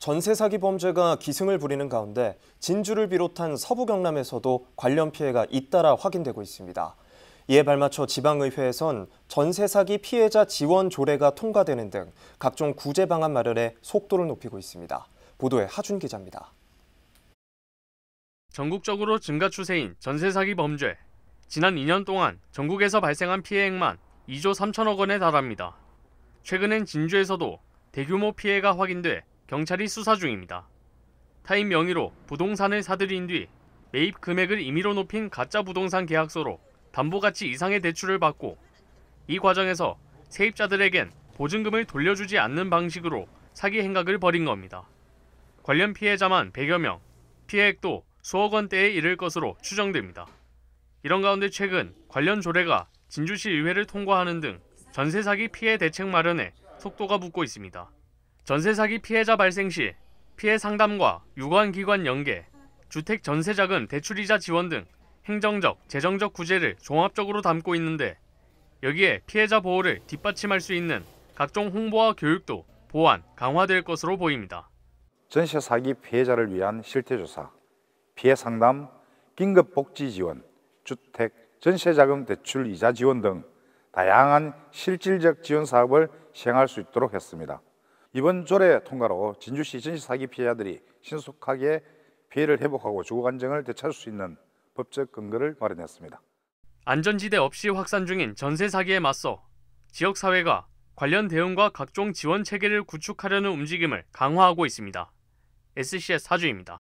전세 사기 범죄가 기승을 부리는 가운데 진주를 비롯한 서부 경남에서도 관련 피해가 잇따라 확인되고 있습니다. 이에 발맞춰 지방의회에선 전세 사기 피해자 지원 조례가 통과되는 등 각종 구제 방안 마련에 속도를 높이고 있습니다. 보도에 하준 기자입니다. 전국적으로 증가 추세인 전세 사기 범죄. 지난 2년 동안 전국에서 발생한 피해액만 2조 3천억 원에 달합니다. 최근엔 진주에서도 대규모 피해가 확인돼 경찰이 수사 중입니다. 타인 명의로 부동산을 사들인 뒤 매입 금액을 임의로 높인 가짜 부동산 계약서로 담보가치 이상의 대출을 받고 이 과정에서 세입자들에겐 보증금을 돌려주지 않는 방식으로 사기 행각을 벌인 겁니다. 관련 피해자만 100여 명, 피해액도 수억 원대에 이를 것으로 추정됩니다. 이런 가운데 최근 관련 조례가 진주시 의회를 통과하는 등 전세 사기 피해 대책 마련에 속도가 붙고 있습니다. 전세 사기 피해자 발생 시 피해 상담과 유관기관 연계, 주택 전세자금 대출이자 지원 등 행정적, 재정적 구제를 종합적으로 담고 있는데 여기에 피해자 보호를 뒷받침할 수 있는 각종 홍보와 교육도 보완, 강화될 것으로 보입니다. 전세 사기 피해자를 위한 실태조사, 피해 상담, 긴급 복지 지원, 주택, 전세자금 대출 이자 지원 등 다양한 실질적 지원 사업을 시행할 수 있도록 했습니다. 이번 조례 통과로 진주시 전시 사기 피해자들이 신속하게 피해를 회복하고 주거 안정을 되찾을 수 있는 법적 근거를 마련했습니다. 안전지대 없이 확산 중인 전세 사기에 맞서 지역 사회가 관련 대응과 각종 지원 체계를 구축하려는 움직임을 강화하고 있습니다. SCS 사주입니다.